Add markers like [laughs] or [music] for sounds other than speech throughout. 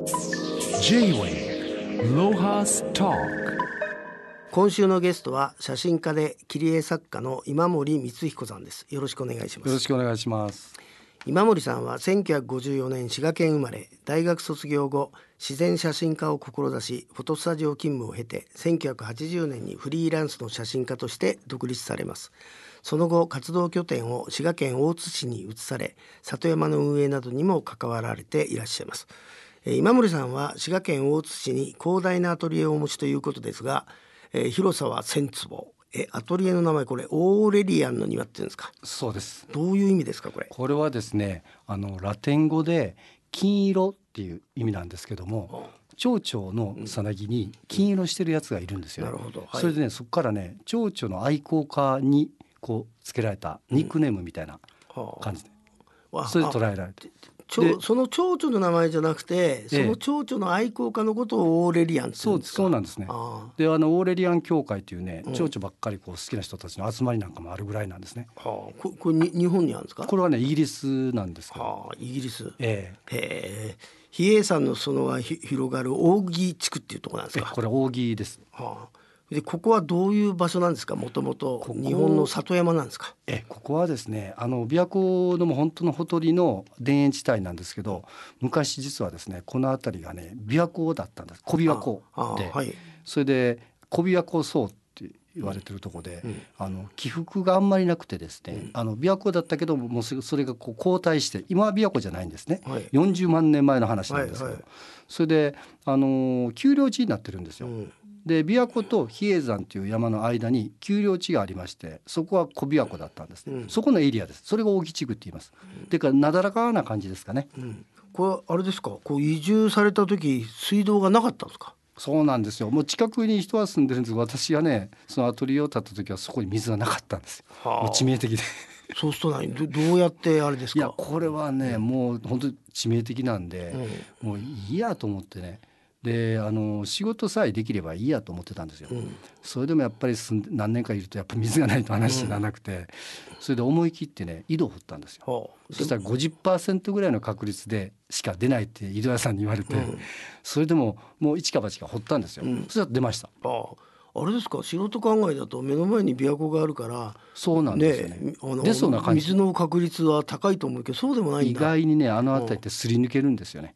今週のゲストは写真家で切り絵作家の今森光彦さんですよろしくお願いしますよろしくお願いします今森さんは1954年滋賀県生まれ大学卒業後自然写真家を志しフォトスタジオ勤務を経て1980年にフリーランスの写真家として独立されますその後活動拠点を滋賀県大津市に移され里山の運営などにも関わられていらっしゃいます今森さんは滋賀県大津市に広大なアトリエをお持ちということですが、えー、広さは1,000坪えアトリエの名前これオーレリアンの庭って言うんですかそうですどういう意味ですかこれこれはですねあのラテン語で金色っていう意味なんですけども蝶々のさなぎに金色してるやつがいるんですよ、ね、なるほど、はい、それでねそこからね蝶々の愛好家にこうつけられたニックネームみたいな感じで、うん、それで捉えられてちょその蝶々の名前じゃなくてその蝶々の愛好家のことをオーレリアンって言うんですかそうなんですねであのオーレリアン協会というね蝶々ばっかりこう好きな人たちの集まりなんかもあるぐらいなんですね、うん、はあ、ここれに日本にあるんですかこれはねイギリスなんですか、はあ、イギリスええへえ比叡山のその広がる扇地区っていうところなんですかこれ扇ですはあでここはどういう場所なんですかもともと日本の里山なんですかえここはですねあの琵琶湖のも本当のほとりの田園地帯なんですけど昔実はですねこの辺りがね琵琶湖だったんです小琵琶湖で、はい、それで小琵琶湖層って言われてるとこで、うん、あの起伏があんまりなくてですね、うん、あの琵琶湖だったけどもうそれがこう後退して今は琵琶湖じゃないんですね、はい、40万年前の話なんですけど、はいはい、それであの丘陵地になってるんですよ。うんで琵琶湖と比叡山という山の間に丘陵地がありましてそこは小琵琶湖だったんです、ね、うん、そこのエリアですそれが大木地区って言います、うん、てかなだらかな感じですかね、うん、これあれですかこう移住された時水道がなかったんですかそうなんですよもう近くに人は住んでるんです私がねそのアトリエを建った時はそこに水がなかったんですもう致命的でそうすると何ど [laughs] どうやってあれですかいやこれはね、もう本当致命的なんで、もういいやと思ってねであの仕事さえできればいいやと思ってたんですよ、うん、それでもやっぱり何年かいるとやっぱ水がないと話にならなくて、それで思い切ってね井戸を掘ったんですよ、そしたら50%ぐらいの確率でしか出ないって井戸屋さんに言われて、それでももう一か八か掘ったんですよ、そしたら出ましたああれですか素人考えだと目の前に琵琶湖があるからそうなんですねねあのでな感じ水の確率は高いと思うけどそうでもない意外にねあの辺りってすり抜けるんですよね、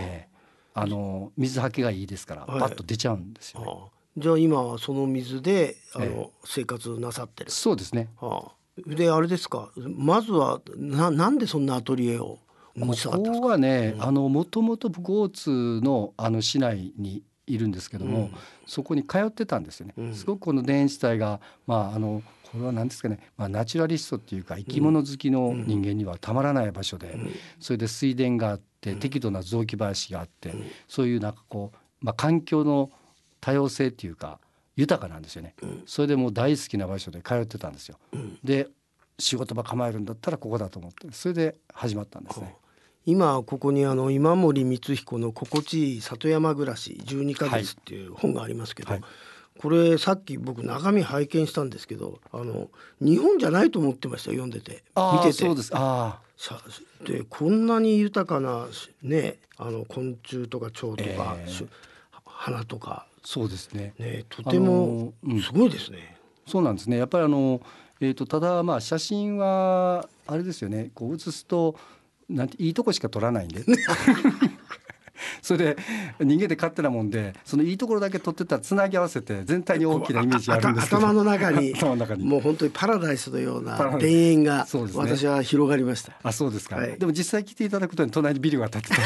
ええあの水はけがいいですから、はい、バッと出ちゃうんですよ、ねはあ、じゃあ今はその水であの、ええ、生活なさってるそうですね、はあ、であれですかまずはななんでそんなアトリエをここはね、うん、あのもともとゴーツのあの市内にいるんですけども、うん、そこに通ってたんですよね、うん、すごくこの電子体が、まあ、あのこれは何ですかね、まあ、ナチュラリストっていうか生き物好きの人間にはたまらない場所で、それで水田があって適度な雑木林があって、そういうなんかこう、まあ、環境の多様性っていうか豊かなんですよね、それでもう大好きな場所で通ってたんですよ。で仕事場構えるんだったらここだと思ってそれで始まったんですね。今ここにあの今森光彦の「心地いい里山暮らし12ヶ月」っていう本がありますけど、はいはいこれさっき僕中身拝見したんですけどあの日本じゃないと思ってました読んでて見ててそうですあさでこんなに豊かな、ね、あの昆虫とか蝶とか、えー、花とかそうですねねとてもすごいですね。うん、そうなんですねやっぱりあの、えーとただまあ写真はあれですよねこう写すとなんていいとこしか撮らないんで。[laughs] それで人間で勝手なもんでそのいいところだけ取ってたらつなぎ合わせて全体に大きなイメージあるんですけど頭の中に [laughs] もう本当にパラダイスのような田園が、私は広がりましたあそうですか、はい、でも実際来ていただくと隣にビルが建ってた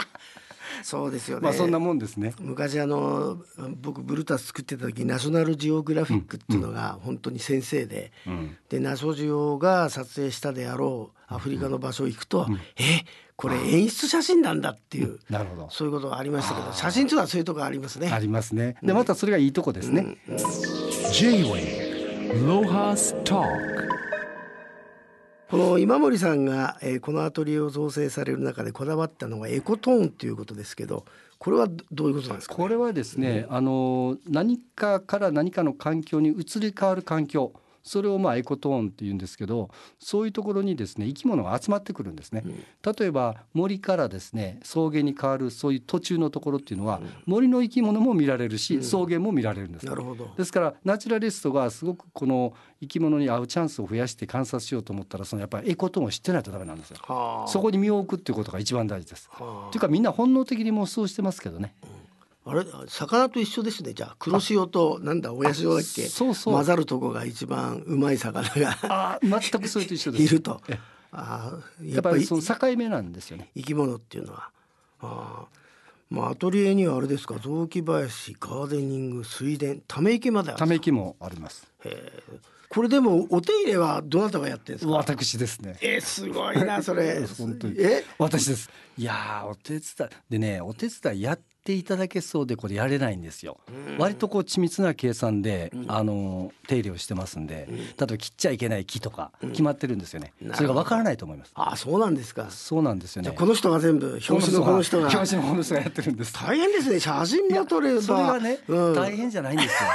[laughs] そうですよね。まあそんなもんですね。昔あの僕ブルータス作ってた時ナショナルジオグラフィックっていうのが本当に先生で、うん、でナショジオが撮影したであろうアフリカの場所行くと、うん、えこれ演出写真なんだっていうなるほどそういうことがありましたけど写真とはそういうとこありますねありますねでまたそれがいいとこですね、ジェイウェイ。ロハストークこの今森さんが、えー、このアトリエを造成される中でこだわったのがエコトーンということですけどこれはどういうことなんですか、ね、これはですね、うん、あの何かから何かの環境に移り変わる環境それをまあエコトーンって言うんですけどそういうところにですね生き物が集まってくるんですね、例えば森からですね草原に変わるそういう途中のところっていうのは、森の生き物も見られるし、草原も見られるんです、なるほどですからナチュラリストがすごくこの生き物に合うチャンスを増やして観察しようと思ったらそのやっぱりエコトーンを知ってないとダメなんですよそこに身を置くっていうことが一番大事ですというかみんな本能的にもそうしてますけどね、うんあれ魚と一緒ですねじゃあ黒潮となんだ親潮だっけそうそう混ざるとこが一番うまい魚があ全くそれと一緒ですいるとあやっぱりその境目なんですよね生き物っていうのはあまあアトリエにはあれですか雑木林ガーデニング水田ため池まであるため池もありますへえこれでもお手入れはどなたがやってるんですか。私ですね。えすごいなそれ。[laughs] 本当に。え私です。いやお手伝いでねお手伝いやっっていただけそうでこれやれないんですよ。割とこう緻密な計算で、あの手入れをしてますんで、例えば切っちゃいけない木とか決まってるんですよね。それがわからないと思います。あそうなんですか。そうなんですよね。この人が全部表紙のこの人が表紙のこの人がやってるんです。大変ですね。写真も撮ればそれはね、大変じゃないんですよ。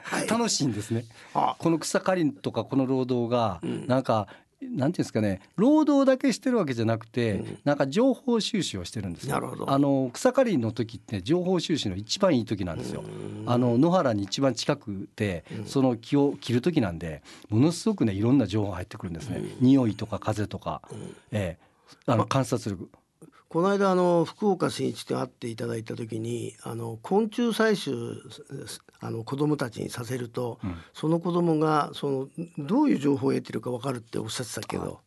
[laughs] 楽しいんですね。この草刈りとかこの労働が、なんかなんていうんですかね労働だけしてるわけじゃなくて、うん、なんか情報収集をしてるんですなるほどあの草刈りの時って情報収集の一番いい時なんですよ。あの野原に一番近くて、その木を切る時なんでものすごくねいろんな情報が入ってくるんですね、匂いとか風とか、ええー、あの観察力。まこの間あの福岡伸一と会っていただいた時にあの昆虫採集あの子供たちにさせると、うん、その子供がそのどういう情報を得てるか分かるっておっしゃってたけど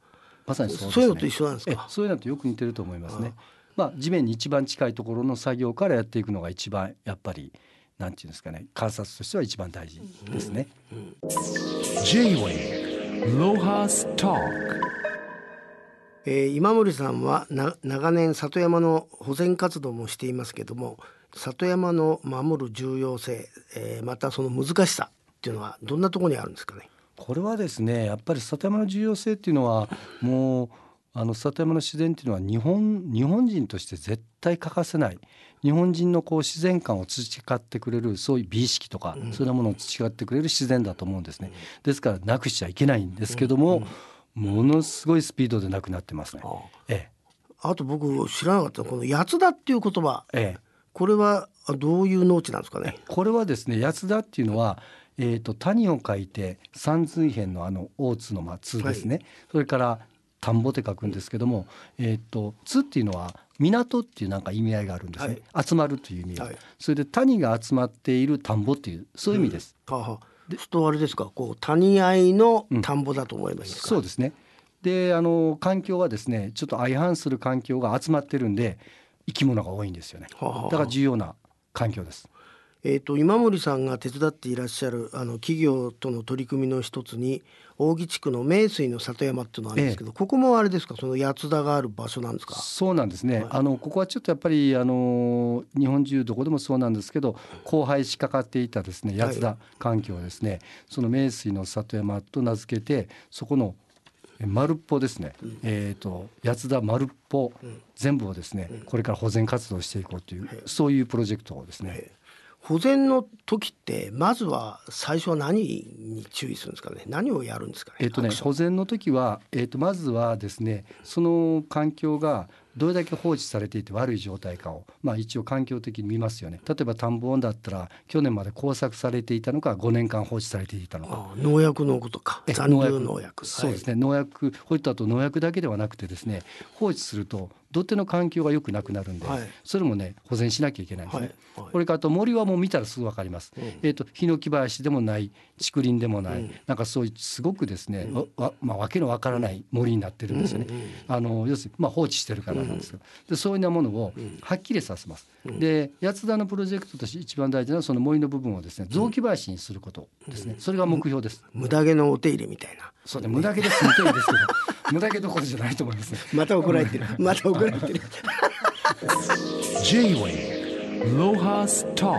まさにそう、ね、そういうのと一緒なんですかそういうのとよく似てると思いますね。まあ、地面に一番近いところの作業からやっていくのが一番やっぱりなんていうんですかね観察としては一番大事ですね。うんうん、J-Way ロハスターえー、今森さんは長年里山の保全活動もしていますけども里山の守る重要性、えー、またその難しさっていうのはどんなところにあるんですかねこれはですねやっぱり里山の重要性っていうのはもうあの里山の自然っていうのは日本日本人として絶対欠かせない日本人のこう自然観を培ってくれるそういう美意識とか、そういうものを培ってくれる自然だと思うんですね。ですからなくしちゃいけないんですけども、ものすごいスピードでなくなってますね。ええ、あと僕知らなかったこの「八つだ」っていう言葉、ええ、これはどういう農地なんですかねこれはですね八つだっていうのは、えーと、谷を書いて三寸編のあの大津の松ですね、はい、それから田んぼって書くんですけども、えーと、津っていうのは港っていうなんか意味合いがあるんですね、はい、集まるという意味が、はい、それで谷が集まっている田んぼっていうそういう意味です。うんははですとあれですかこう谷合の田んぼだと思います、うん、そうですねであの環境はですねちょっと相反する環境が集まってるんで生き物が多いんですよねだから重要な環境ですえーと、今森さんが手伝っていらっしゃるあの企業との取り組みの一つに扇地区の名水の里山っていうのがあるんですけど、ええ、ここもあれですかその八田がある場所なんですかそうなんですね、はい、あのここはちょっとやっぱりあの日本中どこでもそうなんですけど荒廃しかかっていたですね八田環境をですね、はい、その名水の里山と名付けてそこの丸っぽですね、うん、えーと、と八田丸っぽ、うん、全部をですね、うん、これから保全活動していこうという、そういうプロジェクトをですね、保全の時ってまずは最初は何に注意するんですかね何をやるんですかね,、えーとね保全の時は、えー、とまずはですねその環境がどれだけ放置されていて悪い状態かを、まあ、一応環境的に見ますよね例えば田んぼだったら去年まで耕作されていたのか5年間放置されていたのか農薬のことか残留農薬そうですね、はい、農薬放置だと農薬だけではなくてですね放置すると土手の環境が良くなくなるんで、はい、それもね保全しなきゃいけないんですね、はいはい、これからと森はもう見たらすぐ分かります、うん、えーと、とヒノキ林でもない竹林でもない、うん、なんかそういうすごくですね、うん、わまあ、わけのわからない森になってるんですよね、うんうん、あの要するに、まあ、放置してるから、題なんですけど、でそういうようなものをはっきりさせます。で八田のプロジェクトとして一番大事なその森の部分をですね雑木林にすることですね、それが目標です。無駄毛のお手入れみたいな。そうね無駄毛です無手入れですけど無駄 [laughs] 毛どころじゃないと思います、ね、また怒られてる。また怒られてる。J-Way ロハスタ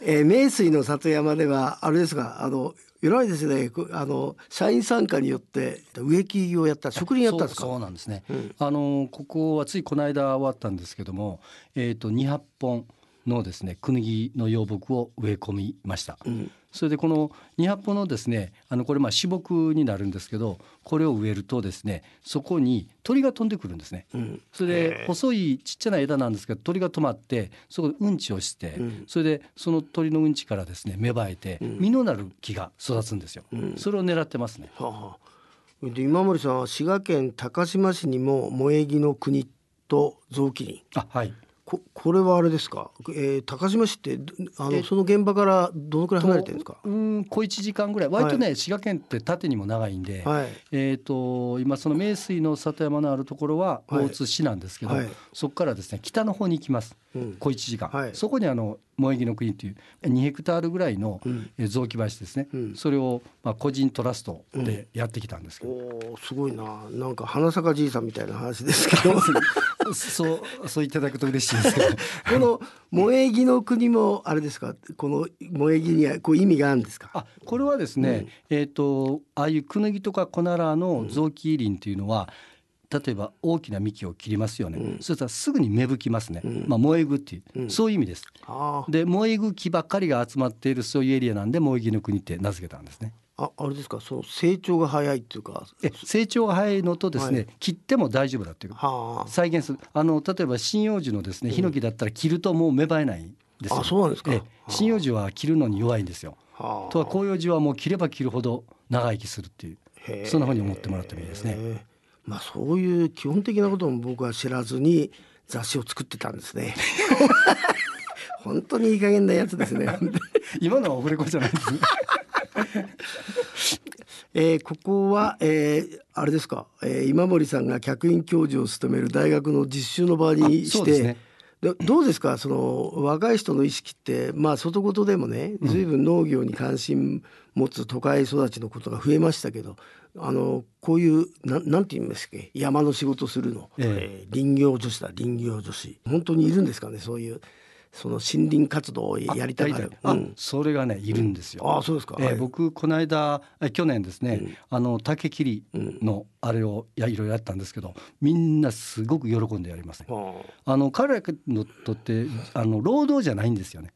えー、名水の里山ではあれですがあの偉いですねあの社員参加によって植木をやった職人やったんですかそうなんですね、うん、あのここはついこの間終わったんですけども、えーと、2 0本のですねクヌギの幼木を植え込みました、うん、それでこの200本のですねあのこれまあ死木になるんですけどこれを植えるとですねそこに鳥が飛んでくるんですね、うん、それで細いちっちゃな枝なんですけど鳥が止まってそこでうんちをして、うん、それでその鳥のうんちからですね芽生えて、うん、実のなる木が育つんですよ、それを狙ってますね、はあ、で今森さんは滋賀県高島市にも萌木の国と雑木林あはいここれはあれですか、えー、高島市ってあのその現場からどのくらい離れてるんですかうん小1時間ぐらい割とね、はい、滋賀県って縦にも長いんで、はい、えーと、今その名水の里山のあるところは大津市なんですけど、はい、そこからですね北の方に行きます、うん、小1時間、はい、そこにあの萌木の国という2ヘクタールぐらいの雑木林ですね、うん、それをまあ個人トラストでやってきたんですけど、うん、すごいななんか花坂かじいさんみたいな話ですけどそうそういただくと嬉しいですけどこの萌え木の国もあれですかこの萌木にはこう意味があるんですかあこれはですね、うん、えっ、ー、とああいうクヌギとかコナラの雑木林っていうのは、例えば大きな幹を切りますよね、うん、そしたらすぐに芽吹きますね、うん、まあ萌え具っていう、うん、そういう意味ですで萌え具木ばっかりが集まっているそういうエリアなんで萌え木の国って名付けたんですねああれですかその成長が早いっていうか成長が早いのとですね、はい、切っても大丈夫だっていう、はあ、再現するあの例えば針葉樹のですねヒノキだったら切るともう芽生えないですよ、あそうなんですか針葉樹は切るのに弱いんですよ、はあ、とは広葉樹はもう切れば切るほど長生きするっていうそんなふうに思ってもらってもいいですねまあそういう基本的なことも僕は知らずに雑誌を作ってたんですね [laughs] 本当にいい加減なやつですね今のはオフレコじゃないですえー、ここは、えー、あれですか、えー、今森さんが客員教授を務める大学の実習の場にして、ね、どうですかその若い人の意識ってまあ外事でもね随分農業に関心持つ都会育ちのことが増えましたけどあのこういうななんて言いますか山の仕事するの、ええー、林業女子だ林業女子本当にいるんですかねそういう。その森林活動をやりたがるうん、それがねいるんですよ、うん、あそうですか、えー、はい、僕この間去年ですね、うん、あの竹切りのあれをやいろいろやったんですけどみんなすごく喜んでやります、ね、あの彼らにとってあの労働じゃないんですよね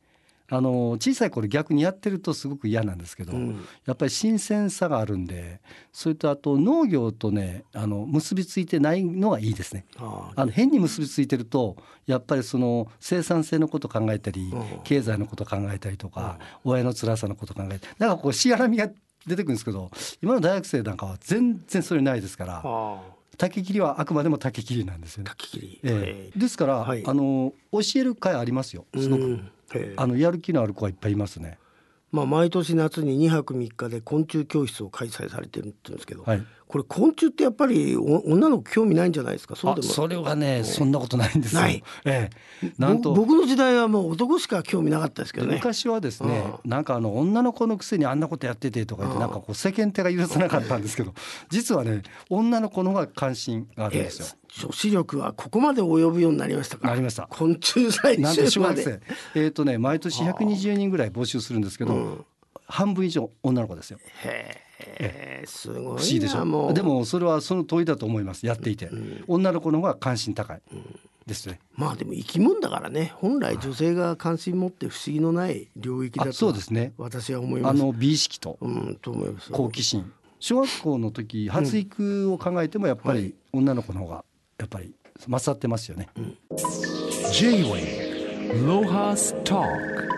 あの小さい頃逆にやってるとすごく嫌なんですけど、うん、やっぱり新鮮さがあるんでそれとあと農業とねあの結びついてないのはいいですね。あの変に結びついてるとやっぱりその生産性のこと考えたり経済のこと考えたりとか親の辛さのこと考えたなんかこうしがらみが出てくるんですけど今の大学生なんかは全然それないですから。竹切りはあくまでも竹切りなんですよね。竹切り、えー、えー、ですから、はい、あの教える会ありますよすごく。あのやる気のある子はいっぱいいますね。まあ、毎年夏に2泊3日で昆虫教室を開催されてるって言うんですけど、はい、これ昆虫ってやっぱり女の子興味ないんじゃないですかそそれはね、えー、そんなことないんですよええなんと僕の時代はもう男しか興味なかったですけどね昔はですね、うん、なんかあの女の子のくせにあんなことやっててとか言って、うん、なんかこう世間体が許さなかったんですけど、うん、実はね女の子の方が関心があるんですよ、えー女子力はここまで及ぶようになりましたなりました。昆虫採集まで。えっ、ー、とね、毎年120人ぐらい募集するんですけど、半分以上女の子ですよ。へえすごいでしょでもそれはその問いだと思いますやっていて、うん、女の子の方が関心高い、うん、ですねまあでも生き物だからね本来女性が関心持って不思議のない領域だとそうですね私は思いますあの美意識と,、うん、と思います好奇心小学校の時発育を考えてもやっぱり女の子の方がやっぱり勝ってますよね、うん、J-Way ロハスターク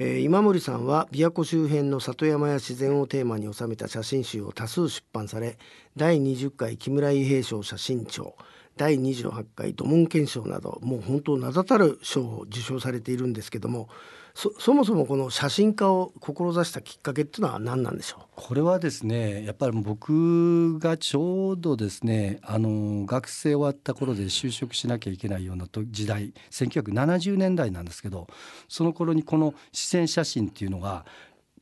えー、今森さんは琵琶湖周辺の里山や自然をテーマに収めた写真集を多数出版され第20回木村伊兵衛賞写真賞第28回土門拳賞などもう本当名だたる賞を受賞されているんですけどもそそもそもこの写真家を志したきっかけっていうのは何なんでしょうこれはですねやっぱり僕がちょうどですねあの学生終わった頃で就職しなきゃいけないような時代1970年代なんですけどその頃にこの視線写真っていうのが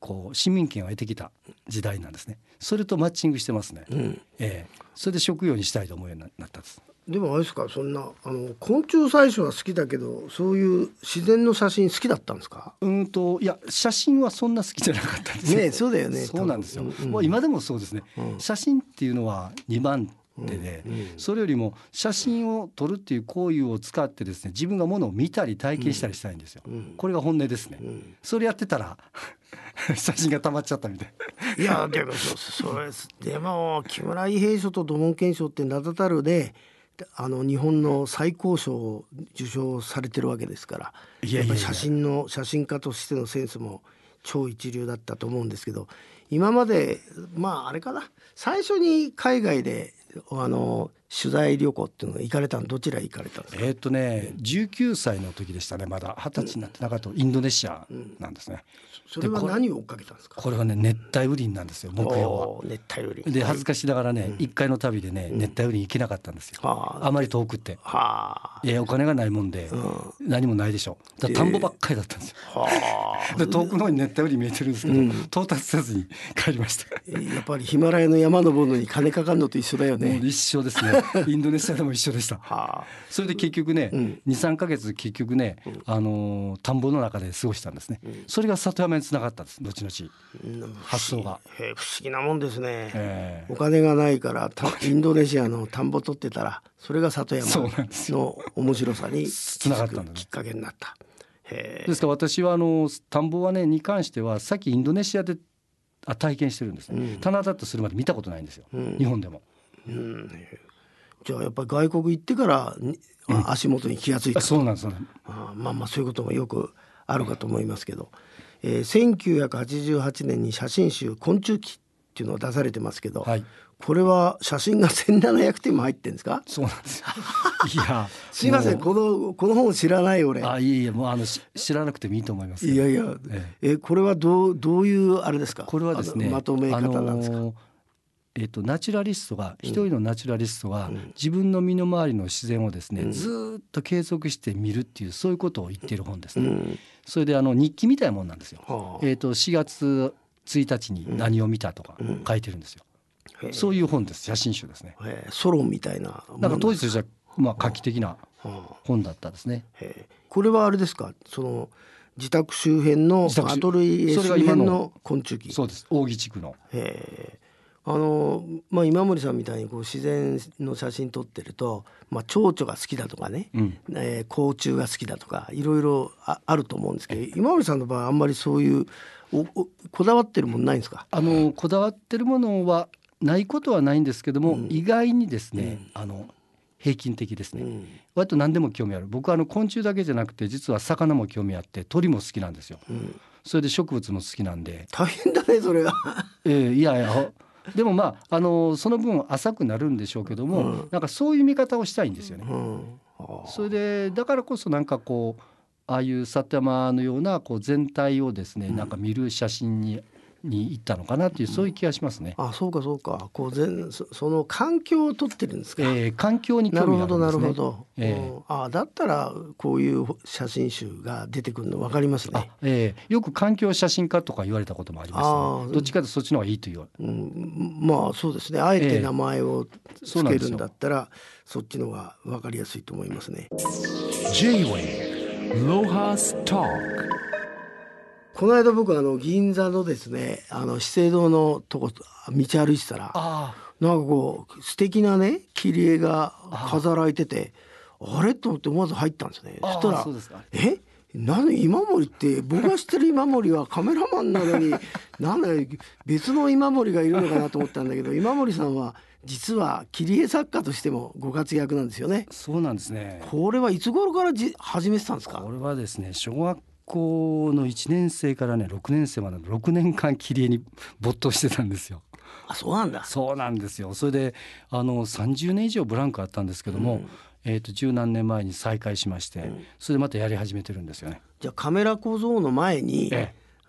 こう市民権を得てきた時代なんですねそれとマッチングしてますね、うん、えー、それで職業にしたいと思うようになったんですでもあれですかそんなあの昆虫採取は好きだけどそういう自然の写真好きだったんですかうんといや写真はそんな好きじゃなかったんですねそうだよねそうなんですよ、うんうん、今でもそうですね、うん、写真っていうのは2番で、うんうん、それよりも写真を撮るっていう行為を使ってですね自分がものを見たり体験したりしたいんですよ、うん、これが本音ですね、それやってたら [laughs] 写真が溜まっちゃったみたいいやでもそそうでも木村伊兵衛賞と土門憲賞って名だたるで、あの日本の最高賞を受賞されてるわけですからや写真の写真家としてのセンスも超一流だったと思うんですけど今までまああれかな最初に海外であの取材旅行っていうの行かれたのどちら行かれたんですかえっ、ー、とね19歳の時でしたねまだ二十歳になってなかったインドネシアなんですね、うん、それは何を追っかけたんですかこれはね熱帯雨林なんですよ目標は熱帯雨林で恥ずかしながらね一、うん、回の旅でね、熱帯雨林行けなかったんですよ、あまり遠くっていやお金がないもんで、何もないでしょだ田んぼばっかりだったんですよ、えー、[laughs] で遠くの方に熱帯雨林見えてるんですけど、到達せずに帰りましたやっぱりヒマラヤの山登るのに金かかるのと一緒だよね一緒ですね [laughs] インドネシアでも一緒でした。それで結局ね、うん、23か月結局ね、うん、あの田んぼの中で過ごしたんですね、うん、それが里山につながったんです後々、発想が不思議なもんですね、えー、お金がないから [laughs] インドネシアの田んぼ取ってたらそれが里山の面白さにつながったんだ、きっかけになった。ですから私はあの田んぼはねに関してはさっきインドネシアで体験してるんですね、うん、棚田とするまで見たことないんですよ、うん、日本でも、うん、じゃあやっぱり外国行ってから足元に気が付いた、うん、そうなんですねあまあまあそういうこともよくあるかと思いますけど、えー、1988年に写真集「昆虫記」っていうのを出されてますけど、はい、これは写真が1700点も入ってんですかそうなんですよ [laughs] いやすいませんこのこの本知らない俺あいいえもうあの知らなくてもいいと思いますいやいやええこれはどうどういうあれですかこれはですねまとめ方なんですか、あのーえっと、ナチュラリストが一人のナチュラリストが自分の身の回りの自然をですね、ずっと継続して見るっていうそういうことを言っている本ですね。それであの日記みたいなもんなんですよ。えっと、4月1日に何を見たとか書いてるんですよ。そういう本です。写真集ですね。ソロみたいな。なんか当時としては、まあ、画期的な本だったですね。これはあれですか。その。自宅周辺のアトリエ周辺の昆虫記そうです扇地区のあのまあ、今森さんみたいにこう自然の写真撮ってると、まあ、蝶々が好きだとかね、うん、えー、甲虫が好きだとかいろいろあると思うんですけど今森さんの場合あんまりそういうおこだわってるものないんですかあのこだわってるものはないことはないんですけども、うん、意外にですね、うん、あの平均的ですね、うん、割と何でも興味ある僕はあの昆虫だけじゃなくて実は魚も興味あって鳥も好きなんですよ、うん、それで植物も好きなんで大変だねそれは [laughs] えー、いやいやでもまああのその分浅くなるんでしょうけども、うん、なんかそういう見方をしたいんですよね。うん、それでだからこそなんかこうああいう里山のようなこう全体をですね、なんか見る写真にに行ったのかなっていうそういう気がしますね。あそうかそうかこう全その環境を取ってるんですか。えー、環境に、ね、なるほどなるほど。えー、あだったらこういう写真集が出てくるのわかりますね。えー、よく環境写真家とか言われたこともあります、ね、どっちかとそっちの方がいいという。うん、まあそうですねあえて名前をつけるんだったら、えー、そそっちの方がわかりやすいと思いますね。J-Way ロハストークこの間僕あの銀座のですねあの資生堂のとこ道歩いてたらなんかこう素敵なね切り絵が飾られててあれと思って思わず入ったんですねそしたら「え何今森って僕が知ってる今森はカメラマンなのに [laughs] なんだ別の今森がいるのかなと思ったんだけど今森さんは実は切り絵作家としてもご活躍なんですよね。そうなんですね。これはいつ頃からじ始めてたんですか。これはですね、小学校の1年生からね6年生までの6年間切り絵に没頭してたんですよ。あそうなんだそうなんですよそれであの30年以上ブランクあったんですけども、うんえーと、十何年前に再開しまして、うん、それでまたやり始めてるんですよね。じゃあカメラ小僧の前に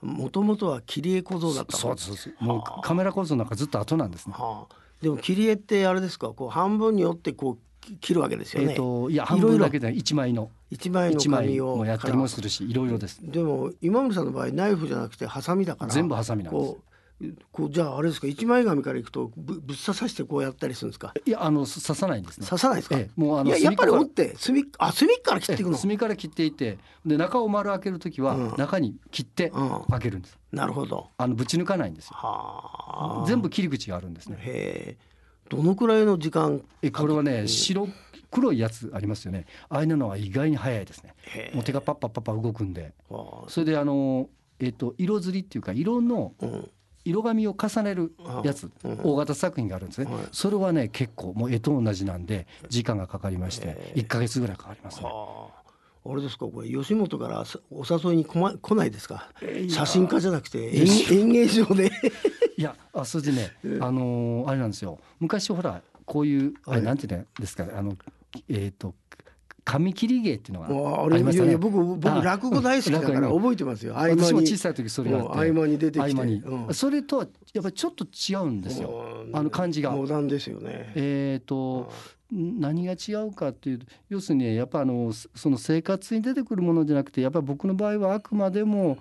もともとは切り絵小僧だったそうですもうカメラ小僧なんかずっと後なんですね。はあ、でも切り絵ってあれですかこう半分に折ってこう切るわけですよね。えーと、いや半分だけじゃない1枚の一枚の紙をやったりもするしいろいろです。でも今村さんの場合ナイフじゃなくてハサミだから全部ハサミなんです。こうじゃああれですか一枚紙からいくとぶぶっ刺さしてこうやったりするんですかいやあの刺さないんですね刺さないですか、ええ、もうあのやっぱり折って隅あ隅から切っていくの、え、隅から切っていてで中を丸開ける時は、うん、中に切って開けるんです、うん、なるほどあのぶち抜かないんですよ全部切り口があるんですねへえどのくらいの時間えこれはね白黒いやつありますよねああいうのは意外に早いですねもう手がパッパッパッパ動くんでそれであの、えーと、色づりっていうか色の、色紙を重ねるやつ、うん、大型作品があるんですね、はい、それはね結構もう絵と同じなんで時間がかかりまして1か月ぐらいかかりますね。あれですかこれ吉本からお誘いに来,、ま、来ないですか写真家じゃなくて演芸場で [laughs] いやあそれでね、[laughs] あのー、あれなんですよ昔ほらこういうあれなんていうんですか、はい、あのえっ、ー、と紙切り芸っていうのがありましたね。僕僕落語大好きだから覚えてますよ。私も小さい時それが合間に出てきて、それとはやっぱりちょっと違うんですよ。あの感じが。モダンですよね。えっ、と。何が違うかっていう要するにやっぱあのその生活に出てくるものじゃなくてやっぱり僕の場合はあくまでも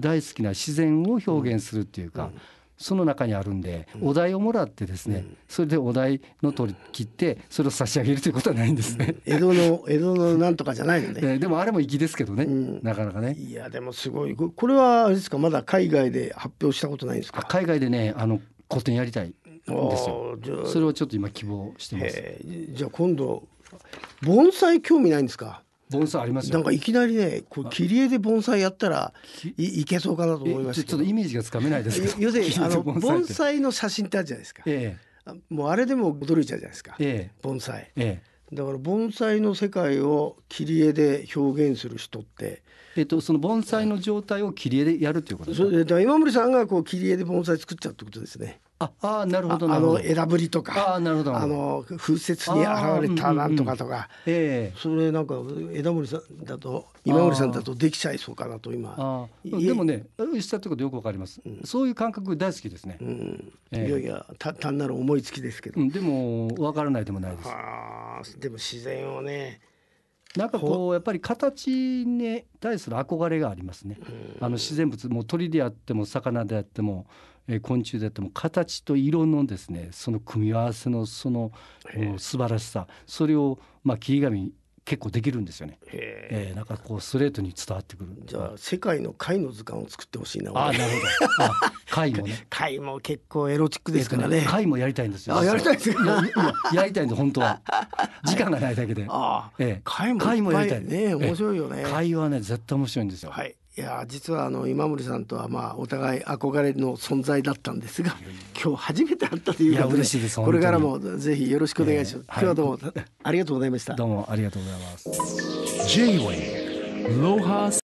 大好きな自然を表現するっていうか、その中にあるんで、お題をもらってですね、それでお題の取り切ってそれを差し上げるということはないんですね、江戸の江戸のなんとかじゃないのね、[laughs] でもあれも粋ですけどね、なかなかねいやでもすごいこれはあれですかまだ海外で発表したことないんですか海外でねあの古典やりたいんですよそれをちょっと今希望してますじゃあ今度盆栽興味ないんですか盆栽ありますよなんかいきなりねこう切り絵で盆栽やったらいいけそうかなと思いましちょっとイメージがつかめないですけど要するにあの盆栽の写真ってあるじゃないですか、ええ、もうあれでも驚いちゃうじゃないですか、ええ、盆栽、ええ、だから盆栽の世界を切り絵で表現する人って、えっと、その盆栽の状態を切り絵でやるということですか今森さんがこう切り絵で盆栽作っちゃうってことですね。ああなるほどなるほど。枝ぶりとかあなるほどあの風雪に現れたなんとかとか、うんうん、えー、それなんか枝森さんだと今森さんだとできちゃいそうかなと今でもねしたってことよくわかります、うん、そういう感覚大好きですね、うんえー、いやいや [laughs] 単なる思いつきですけど、うん、でもわからないでもないですでも自然をねなんかこうやっぱり形に対する憧れがありますね。あの自然物も鳥であっても魚であっても、え昆虫であっても形と色のですねその組み合わせのその素晴らしさそれをまあ切り紙結構できるんですよね。えー、なんかこうストレートに伝わってくる。じゃあ世界の貝の図鑑を作ってほしいな。あなるほど。あ貝もね。[laughs] 貝も結構エロチックですからね。貝もやりたいんですよ。あやりたいですか。やりたいんで本当は [laughs] 時間がないだけで。あえも貝もやりたいね面白いよね。貝はね絶対面白いんですよ。はい。いや実はあの今森さんとはまあお互い憧れの存在だったんですが今日初めて会ったということでこれからもぜひよろしくお願いします、えー今日はどうもありがとうございましたどうもありがとうございます